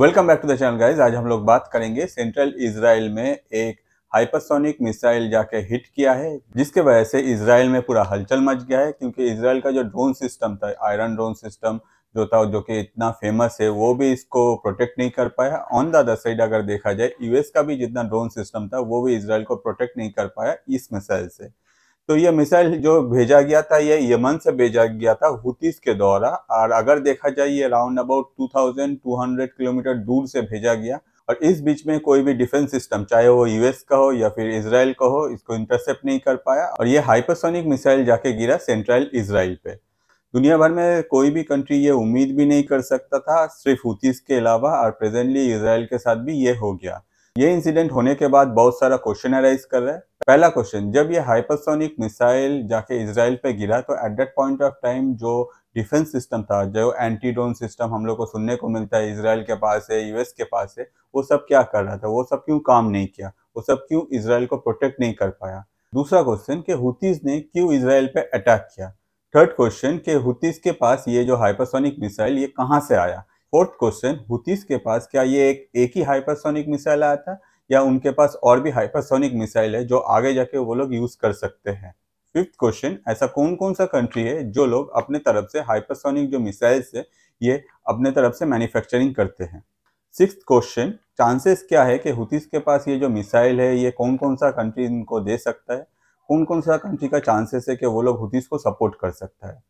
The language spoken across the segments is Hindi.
welcome back to the channel guys आज हम लोग बात करेंगे सेंट्रल इसराइल में एक हाइपरसोनिक मिसाइल जाके हिट किया है जिसके वजह से इसराइल में पूरा हलचल मच गया है क्योंकि इसराइल का जो ड्रोन सिस्टम था आयरन ड्रोन सिस्टम जो था जो कि इतना फेमस है वो भी इसको प्रोटेक्ट नहीं कर पाया ऑन द अदर साइड अगर देखा जाए यूएस का भी जितना ड्रोन सिस्टम था वो भी इसराइल को प्रोटेक्ट नहीं कर पाया इस मिसाइल से तो ये मिसाइल जो भेजा गया था ये यमन से भेजा गया था हुतीस के द्वारा और अगर देखा जाए ये राउंड अबाउट 2200 किलोमीटर दूर से भेजा गया और इस बीच में कोई भी डिफेंस सिस्टम चाहे वो यूएस का हो या फिर इसराइल का हो इसको इंटरसेप्ट नहीं कर पाया और ये हाइपरसोनिक मिसाइल जाके गिरा सेंट्रल इसराइल पे दुनिया भर में कोई भी कंट्री ये उम्मीद भी नहीं कर सकता था सिर्फ हुतीस के अलावा और प्रेजेंटली इसराइल के साथ भी ये हो गया ये इंसिडेंट होने के बाद बहुत सारा क्वेश्चन अराइज कर रहा है पहला क्वेश्चन जब ये हाइपरसोनिक मिसाइल जाके इसराइल पे गिरा तो at that point of time जो डिफेंस सिस्टम था जो एंटी ड्रोन सिस्टम हम लोग को सुनने को मिलता है इसराइल के पास है यूएस के पास है वो सब क्या कर रहा था वो सब क्यों काम नहीं किया वो सब क्यों इसराइल को प्रोटेक्ट नहीं कर पाया दूसरा क्वेश्चन कि हुतीज ने क्यों इसराइल पे अटैक किया थर्ड क्वेश्चन कि हुतीज के पास ये जो हाइपरसोनिक मिसाइल ये कहाँ से आया फोर्थ क्वेश्चन हुतीस के पास क्या ये एक एक ही हाइपरसोनिक मिसाइल आया था या उनके पास और भी हाइपरसोनिक मिसाइल है जो आगे जाके वो लोग यूज कर सकते हैं फिफ्थ क्वेश्चन ऐसा कौन कौन सा कंट्री है जो लोग अपने तरफ से हाइपरसोनिक जो मिसाइल्स है ये अपने तरफ से मैन्युफैक्चरिंग करते हैं सिक्स क्वेश्चन चांसेस क्या है कि हुतीस के पास ये जो मिसाइल है ये कौन कौन सा कंट्री इनको दे सकता है कौन कौन सा कंट्री का चांसेस है कि वो लोग हुतीस को सपोर्ट कर सकता है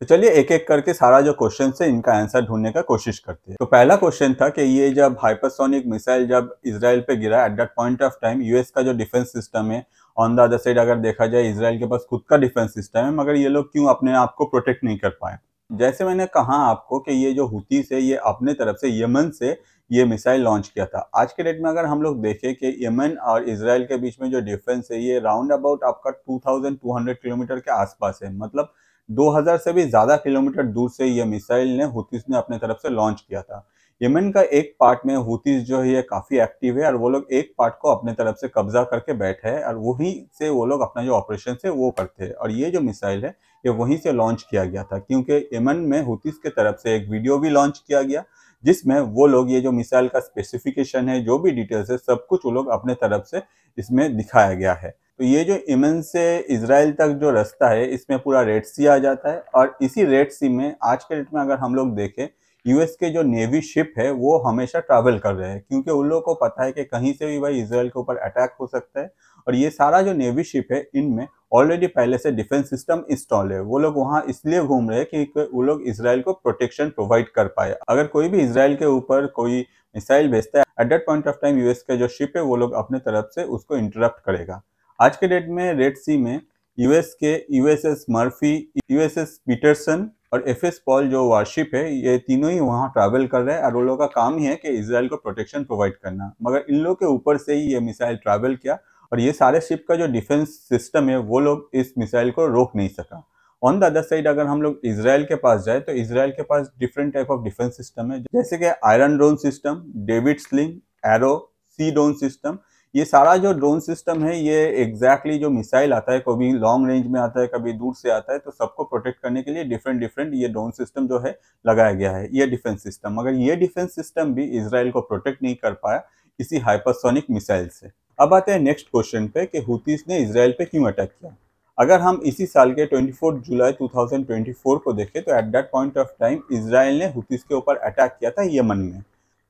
तो चलिए एक एक करके सारा जो क्वेश्चन है इनका आंसर ढूंढने का कोशिश करते हैं तो पहला क्वेश्चन था कि ये जब हाइपरसोनिक मिसाइल जब इसराइल पे गिरा at that point of time US का जो डिफेंस सिस्टम है ऑन द अदर साइड अगर देखा जाए इसराइल के पास खुद का डिफेंस सिस्टम है मगर ये लोग क्यों अपने आप को प्रोटेक्ट नहीं कर पाए जैसे मैंने कहा आपको कि ये जो हुतीस है ये अपने तरफ से यमन से ये मिसाइल लॉन्च किया था आज के डेट में अगर हम लोग देखें कि यमन और इसराइल के बीच में जो डिफेंस है ये राउंड अबाउट आपका 2200 किलोमीटर के आसपास है मतलब 2000 से भी ज़्यादा किलोमीटर दूर से यह मिसाइल ने हुतीस ने अपने तरफ से लॉन्च किया था यमन का एक पार्ट में हुतीस जो है ये काफ़ी एक्टिव है और वो लोग एक पार्ट को अपने तरफ से कब्जा करके बैठे हैं और वहीं से वो लोग अपना जो ऑपरेशन है वो करते हैं और ये जो मिसाइल है ये वहीं से लॉन्च किया गया था क्योंकि यमन में हुतीस के तरफ से एक वीडियो भी लॉन्च किया गया जिसमें वो लोग ये जो मिसाइल का स्पेसिफिकेशन है जो भी डिटेल्स है सब कुछ वो लोग अपने तरफ से इसमें दिखाया गया है तो ये जो इमन से इसराइल तक जो रास्ता है इसमें पूरा रेड सी आ जाता है और इसी रेड सी में आज के डेट में अगर हम लोग देखें यूएस के जो नेवी शिप है वो हमेशा ट्रैवल कर रहे हैं क्योंकि उन लोगों को पता है कि कहीं से भी भाई इसराइल के ऊपर अटैक हो सकता है और ये सारा जो नेवी शिप है इनमें ऑलरेडी पहले से डिफेंस सिस्टम इंस्टॉल है वो लोग वहाँ इसलिए घूम रहे हैं कि वो लोग इसराइल को प्रोटेक्शन प्रोवाइड कर पाए अगर कोई भी इसराइल के ऊपर कोई मिसाइल भेजता है at that point of time US के जो शिप है वो लोग अपने तरफ से उसको इंटरप्ट करेगा आज के डेट में रेड सी में यूएस के यूएसएस मर्फी यूएसएस पीटरसन और एफ एस पॉल जो वारशिप है ये तीनों ही वहाँ ट्रैवल कर रहे हैं और उन लोगों का काम ही है कि इसराइल को प्रोटेक्शन प्रोवाइड करना मगर इन लोगों के ऊपर से ही ये मिसाइल ट्रैवल किया और ये सारे शिप का जो डिफेंस सिस्टम है वो लोग इस मिसाइल को रोक नहीं सका ऑन द अदर साइड अगर हम लोग इसराइल के पास जाए तो इसराइल के पास different type of defence system है जैसे कि Iron drone system David Sling Arrow C drone system ये सारा जो ड्रोन सिस्टम है ये एग्जैक्टली exactly जो मिसाइल आता है कभी लॉन्ग रेंज में आता है कभी दूर से आता है तो सबको प्रोटेक्ट करने के लिए डिफरेंट डिफरेंट ये ड्रोन सिस्टम जो है लगाया गया है ये डिफेंस सिस्टम मगर ये डिफेंस सिस्टम भी इसराइल को प्रोटेक्ट नहीं कर पाया इसी हाइपरसोनिक मिसाइल से अब आते हैं नेक्स्ट क्वेश्चन पे कि हुतीस ने इसराइल पे क्यों अटैक किया अगर हम इसी साल के 24 जुलाई 2024 को देखें तो at that point of time Israel ने हुतीस के ऊपर अटैक किया था यमन में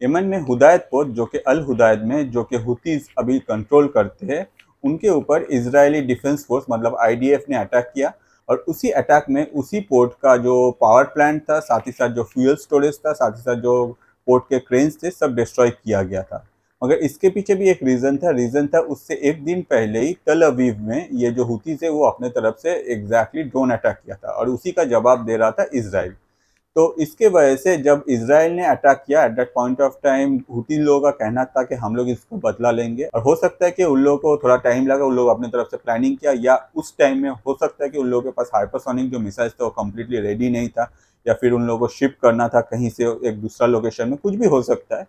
यमन में पोत जो कि अल हुदायत में जो कि हुतीस अभी कंट्रोल करते हैं उनके ऊपर इसराइली डिफेंस फोर्स मतलब आईडीएफ ने अटैक किया और उसी अटैक में उसी पोर्ट का जो पावर प्लांट था साथ ही साथ जो फ्यूल स्टोरेज था साथ ही साथ जो पोर्ट के क्रेन्स थे सब डिस्ट्रॉय किया गया था मगर इसके पीछे भी एक रीज़न था रीज़न था उससे एक दिन पहले ही तल अवीव में ये जो हुतीस है वो अपने तरफ से एग्जैक्टली ड्रोन अटैक किया था और उसी का जवाब दे रहा था इसराइल तो इसके वजह से जब इसराइल ने अटैक किया at that point of time Houthi लोगों का कहना था कि हम लोग इसको बदला लेंगे और हो सकता है कि उन लोगों को थोड़ा टाइम लगा उन लोग अपने तरफ से प्लानिंग किया या उस टाइम में हो सकता है कि उन लोगों के पास हाइपरसोनिक जो मिसाइल था वो कम्प्लीटली रेडी नहीं था या फिर उन लोगों को शिप करना था कहीं से एक दूसरा लोकेशन में कुछ भी हो सकता है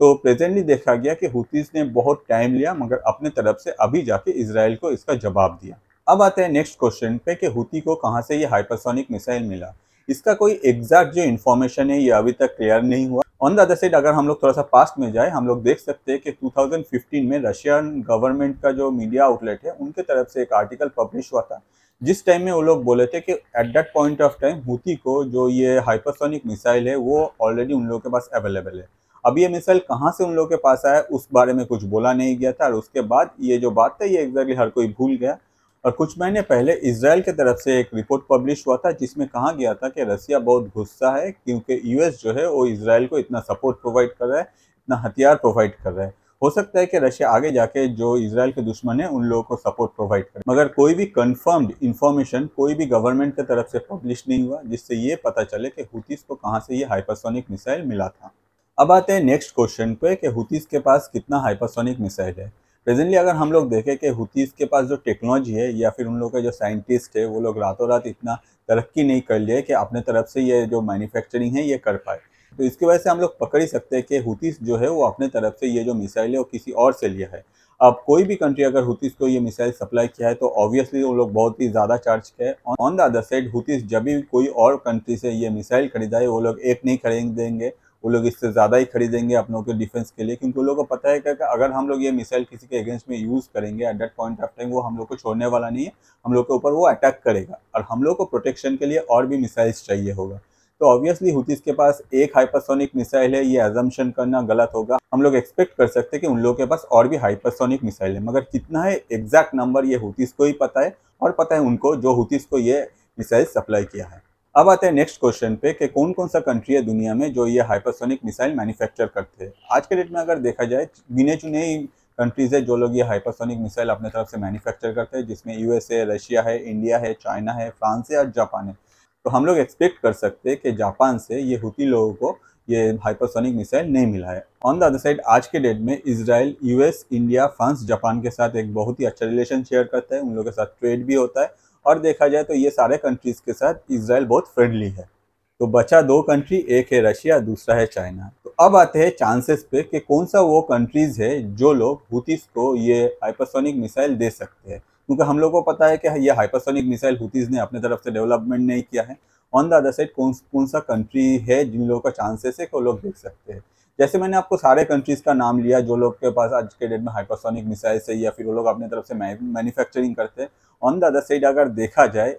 तो प्रेजेंटली देखा गया कि हुतीस ने बहुत टाइम लिया मगर अपने तरफ से अभी जाके इसराइल को इसका जवाब दिया अब आते हैं नेक्स्ट क्वेश्चन पे कि हुती को कहाँ से ये हाइपरसोनिक मिसाइल मिला इसका कोई एग्जैक्ट जो इन्फॉर्मेशन है ये अभी तक क्लियर नहीं हुआ ऑन द अदर साइड अगर हम लोग थोड़ा सा पास्ट में जाए हम लोग देख सकते हैं कि 2015 में रशियन गवर्नमेंट का जो मीडिया आउटलेट है उनके तरफ से एक आर्टिकल पब्लिश हुआ था जिस टाइम में वो लोग बोले थे कि at that point of time Houthi को जो ये हाइपरसोनिक मिसाइल है वो ऑलरेडी उन लोगों के पास अवेलेबल है अब ये मिसाइल कहाँ से उन लोगों के पास आया उस बारे में कुछ बोला नहीं गया था और उसके बाद ये जो बात है ये एग्जैक्टली हर कोई भूल गया और कुछ महीने पहले इसराइल की तरफ से एक रिपोर्ट पब्लिश हुआ था जिसमें कहा गया था कि रसिया बहुत गुस्सा है क्योंकि यूएस जो है वो इसराइल को इतना सपोर्ट प्रोवाइड कर रहा है इतना हथियार प्रोवाइड कर रहा है हो सकता है कि रशिया आगे जाके जो इसराइल के दुश्मन है उन लोगों को सपोर्ट प्रोवाइड करे मगर कोई भी कंफर्म्ड इन्फॉर्मेशन कोई भी गवर्नमेंट की तरफ से पब्लिश नहीं हुआ जिससे ये पता चले कि हुतीस को कहाँ से ये हाइपरसोनिक मिसाइल मिला था अब आते हैं नेक्स्ट क्वेश्चन पे कि हुतीस के पास कितना हाइपरसोनिक मिसाइल है प्रेजेंटली अगर हम लोग देखें कि हुतीस के पास जो टेक्नोलॉजी है या फिर उन लोग का जो साइंटिस्ट है वो लोग रातों रात इतना तरक्की नहीं कर लिए कि अपने तरफ से ये जो मैन्युफैक्चरिंग है ये कर पाए तो इसकी वजह से हम लोग पकड़ ही सकते हैं कि हुतीस जो है वो अपने तरफ से ये जो मिसाइल है वो किसी और से लिया है अब कोई भी कंट्री अगर हुतीस को ये मिसाइल सप्लाई किया है तो ऑब्वियसली वो लोग बहुत ही ज़्यादा चार्ज किया है on the other side Houthis जब भी कोई और कंट्री से ये मिसाइल खरीदा है वो लोग एक नहीं खरीद देंगे वो लोग इससे ज़्यादा ही खरीदेंगे अपनों के डिफेंस के लिए क्योंकि उन लोगों को पता है कि अगर हम लोग ये मिसाइल किसी के अगेंस्ट में यूज़ करेंगे at that point of time वो हम लोग को छोड़ने वाला नहीं है हम लोग के ऊपर वो अटैक करेगा और हम लोग को प्रोटेक्शन के लिए और भी मिसाइल्स चाहिए होगा तो ऑब्वियसली हुतीस के पास एक हाइपरसोनिक मिसाइल है ये एजम्पन करना गलत होगा हम लोग एक्सपेक्ट कर सकते हैं कि उन लोगों के पास और भी हाइपरसोनिक मिसाइल है मगर कितना है एग्जैक्ट नंबर ये हुतीस को ही पता है और पता है उनको जो हुतीस को ये मिसाइल सप्लाई किया है अब आते हैं नेक्स्ट क्वेश्चन पे कि कौन कौन सा कंट्री है दुनिया में जो ये हाइपरसोनिक मिसाइल मैन्युफैक्चर करते हैं आज के डेट में अगर देखा जाए गिने चुने ही कंट्रीज़ है जो लोग ये हाइपरसोनिक मिसाइल अपने तरफ से मैन्युफैक्चर करते हैं जिसमें यूएसए रशिया है इंडिया है चाइना है फ्रांस है और जापान है तो हम लोग एक्सपेक्ट कर सकते हैं कि जापान से ये हुती लोगों को ये हाइपरसोनिक मिसाइल नहीं मिला है ऑन द अदर साइड आज के डेट में Israel US India France Japan के साथ एक बहुत ही अच्छा रिलेशन शेयर करता है उन लोगों के साथ ट्रेड भी होता है और देखा जाए तो ये सारे कंट्रीज़ के साथ इसराइल बहुत फ्रेंडली है तो बचा दो कंट्री एक है रशिया दूसरा है चाइना तो अब आते हैं चांसेस पे कि कौन सा वो कंट्रीज़ है जो लोग हुतीस को ये हाइपरसोनिक मिसाइल दे सकते हैं क्योंकि हम लोग को पता है कि ये हाइपरसोनिक मिसाइल हुतीस ने अपने तरफ से डेवलपमेंट नहीं किया है ऑन द अदर साइड कौन कौन सा कंट्री है जिन लोगों का चांसेस है कि वो लोग देख सकते हैं जैसे मैंने आपको सारे कंट्रीज़ का नाम लिया जो लोग के पास आज के डेट में हाइपरसोनिक मिसाइल से या फिर वो लोग अपने तरफ से मैन्युफैक्चरिंग करते हैं ऑन द अदर साइड अगर देखा जाए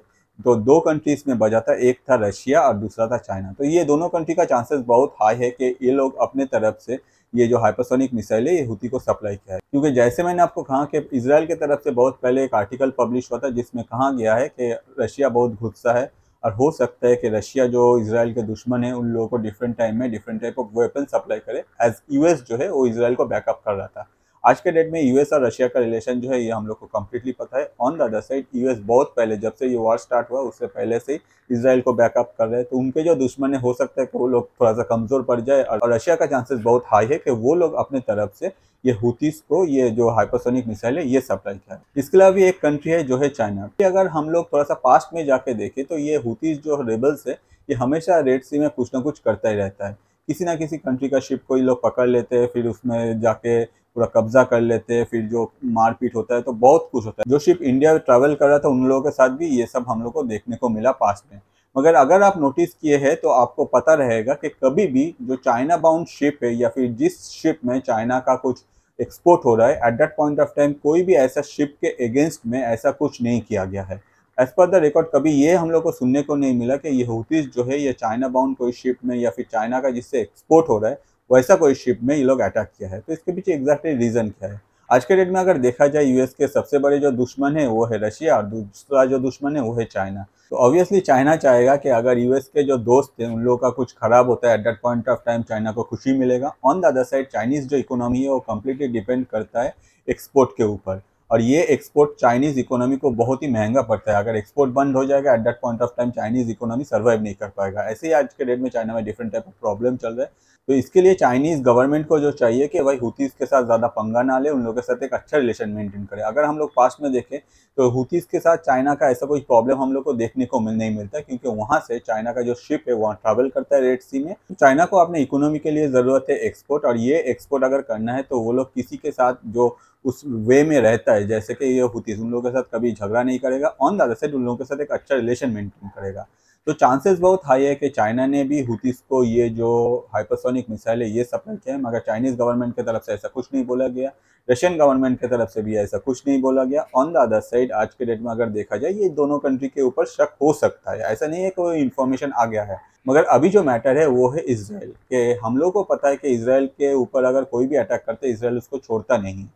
तो दो कंट्रीज में बजा था एक था रशिया और दूसरा था चाइना तो ये दोनों कंट्री का चांसेस बहुत हाई है कि ये लोग अपने तरफ से ये जो हाइपरसोनिक मिसाइल है ये हुती को सप्लाई किया है क्योंकि जैसे मैंने आपको कहा कि इसराइल की तरफ से बहुत पहले एक आर्टिकल पब्लिश हुआ था जिसमें कहा गया है कि रशिया बहुत गुस्सा है और हो सकता है कि रशिया जो इसराइल के दुश्मन है उन लोगों को डिफरेंट टाइम में different type of weapon supply करे एज यूएस जो है वो इसराइल को बैकअप कर रहा था आज के डेट में यूएस और रशिया का रिलेशन जो है ये हम लोग को कम्प्लीटली पता है on the other side US बहुत पहले जब से ये वॉर स्टार्ट हुआ उससे पहले से इसराइल को बैकअप कर रहे हैं तो उनके जो दुश्मन है हो सकता है कि वो लोग थोड़ा सा कमजोर पड़ जाए और रशिया का चांसेस बहुत हाई है कि वो लोग अपने तरफ से ये हुतीस को ये जो हाइपोसोनिक मिसाइल है ये सप्लाई किया इसके अलावा भी एक कंट्री है जो है चाइना अगर हम लोग थोड़ा सा पास्ट में जाके देखें तो ये हुतीस जो रेबल्स है ये हमेशा रेड सी में कुछ ना कुछ करता ही रहता है किसी ना किसी कंट्री का शिप कोई लोग पकड़ लेते हैं फिर उसमें जाके पूरा कब्जा कर लेते हैं फिर जो मारपीट होता है तो बहुत कुछ होता है जो शिप इंडिया ट्रैवल कर रहा था उन लोगों के साथ भी ये सब हम लोग को देखने को मिला पास में मगर अगर आप नोटिस किए हैं तो आपको पता रहेगा कि कभी भी जो चाइना बाउंड शिप है या फिर जिस शिप में चाइना का कुछ एक्सपोर्ट हो रहा है at that point of time कोई भी ऐसा शिप के अगेंस्ट में ऐसा कुछ नहीं किया गया है एज पर द रिकॉर्ड कभी ये हम लोग को सुनने को नहीं मिला कि ये होती जो है ये चाइना बाउंड कोई शिप में या फिर चाइना का जिससे एक्सपोर्ट हो रहा है वैसा कोई शिप में ये लोग अटैक किया है तो इसके पीछे एग्जैक्टली रीज़न क्या है आज के डेट में अगर देखा जाए यूएस के सबसे बड़े जो दुश्मन है वो है रशिया और दूसरा जो दुश्मन है वो है चाइना तो ऑब्वियसली चाइना चाहेगा कि अगर यूएस के जो दोस्त हैं उन लोगों का कुछ खराब होता है at that point of time China को खुशी मिलेगा on the other side Chinese जो इकोनॉमी है वो कम्प्लीटली डिपेंड करता है एक्सपोर्ट के ऊपर और ये एक्सपोर्ट चाइनीज़ इकोनॉमी को बहुत ही महंगा पड़ता है अगर एक्सपोर्ट बंद हो जाएगा at that point of time Chinese economy survive नहीं कर पाएगा ऐसे ही आज के डेट में चाइना में डिफरेंट टाइप ऑफ प्रॉब्लम चल रहे हैं तो इसके लिए चाइनीज़ गवर्नमेंट को जो चाहिए कि भाई हुतीस के साथ ज़्यादा पंगा ना ले उन लोगों के साथ एक अच्छा रिलेशन मेंटेन करें अगर हम लोग पास्ट में देखें तो हुतीस के साथ चाइना का ऐसा कोई प्रॉब्लम हम लोग को देखने को मिल नहीं मिलता क्योंकि वहाँ से चाइना का जो शिप है वहाँ ट्रैवल करता है रेड सी में तो चाइना को अपने इकोनॉमी के लिए ज़रूरत है एक्सपोर्ट और ये एक्सपोर्ट अगर करना है तो वो लोग किसी के साथ जो उस वे में रहता है जैसे कि ये हुतीस उन लोगों के साथ कभी झगड़ा नहीं करेगा ऑन द अदर साइड उन लोगों के साथ एक अच्छा रिलेशन मेंटेन करेगा तो चांसेस बहुत हाई है कि चाइना ने भी हुतीस को ये जो हाइपरसोनिक मिसाइल है ये सप्लाई किया है मगर चाइनीज़ गवर्नमेंट की तरफ से ऐसा कुछ नहीं बोला गया रशियन गवर्नमेंट की तरफ से भी ऐसा कुछ नहीं बोला गया ऑन द अदर साइड आज के डेट में अगर देखा जाए ये दोनों कंट्री के ऊपर शक हो सकता है ऐसा नहीं है कि वो इन्फॉर्मेशन आ गया है मगर अभी जो मैटर है वो है इसराइल के हम लोग को पता है कि इसराइल के ऊपर अगर कोई भी अटैक करते इसराइल उसको छोड़ता नहीं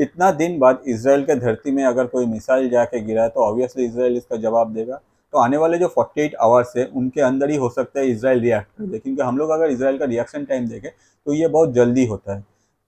इतना दिन बाद इसराइल के धरती में अगर कोई मिसाइल जाके गिरा है तो ऑब्वियसली इसराइल इसका जवाब देगा तो आने वाले जो 48 आवर्स है उनके अंदर ही हो सकता है इसराइल रिएक्ट कर दे क्योंकि हम लोग अगर इसराइल का रिएक्शन टाइम देखें तो ये बहुत जल्दी होता है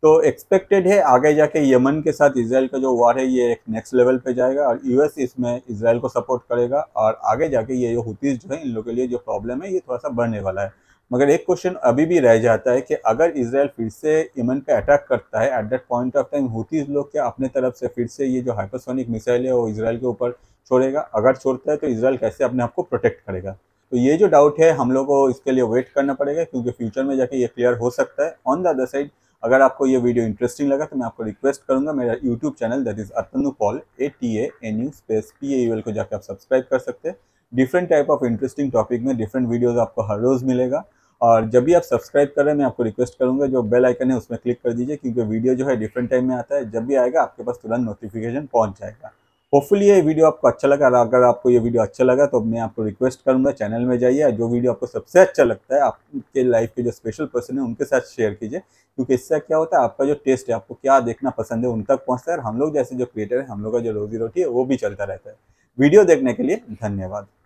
तो एक्सपेक्टेड है आगे जाके यमन के साथ इसराइल का जो वार है ये एक नेक्स्ट लेवल पे जाएगा और यूएस इसमें इसराइल को सपोर्ट करेगा और आगे जाके ये जो हुतीस जो है इन लोग के लिए जो प्रॉब्लम है ये थोड़ा सा बढ़ने वाला है मगर एक क्वेश्चन अभी भी रह जाता है कि अगर इसराइल फिर से यमन पे अटैक करता है at that point of time Houthis लोग क्या अपने तरफ से फिर से ये जो हाइपरसोनिक मिसाइल है वो इसराइल के ऊपर छोड़ेगा अगर छोड़ता है तो इसराइल कैसे अपने आप को प्रोटेक्ट करेगा तो ये जो डाउट है हम लोग को इसके लिए वेट करना पड़ेगा क्योंकि फ्यूचर में जाके ये क्लियर हो सकता है ऑन द अदर साइड अगर आपको ये वीडियो इंटरेस्टिंग लगा तो मैं आपको रिक्वेस्ट करूंगा मेरा YouTube channel that is Atanu Paul A T A N U space P A को जाकर आप सब्सक्राइब कर सकते हैं different type of interesting topic में डिफरेंट वीडियोज़ आपको हर रोज़ मिलेगा और जब भी आप सब्सक्राइब करें मैं आपको रिक्वेस्ट करूंगा जो बेल आइकन है उसमें क्लिक कर दीजिए क्योंकि वीडियो जो है डिफरेंट टाइम में आता है जब भी आएगा आपके पास तुरंत नोटिफिकेशन पहुंच जाएगा होपफुली ये वीडियो आपको अच्छा लगा और अगर आपको ये वीडियो अच्छा लगा तो मैं आपको रिक्वेस्ट करूंगा चैनल में जाइए जो वीडियो आपको सबसे अच्छा लगता है आपके लाइफ के जो स्पेशल पर्सन है उनके साथ शेयर कीजिए क्योंकि इससे क्या होता है आपका जो टेस्ट है आपको क्या देखना पसंद है उन तक पहुँचता है और हम लोग जैसे जो क्रिएटर है हम लोग का जो रोजी रोटी है वो भी चलता रहता है वीडियो देखने के लिए धन्यवाद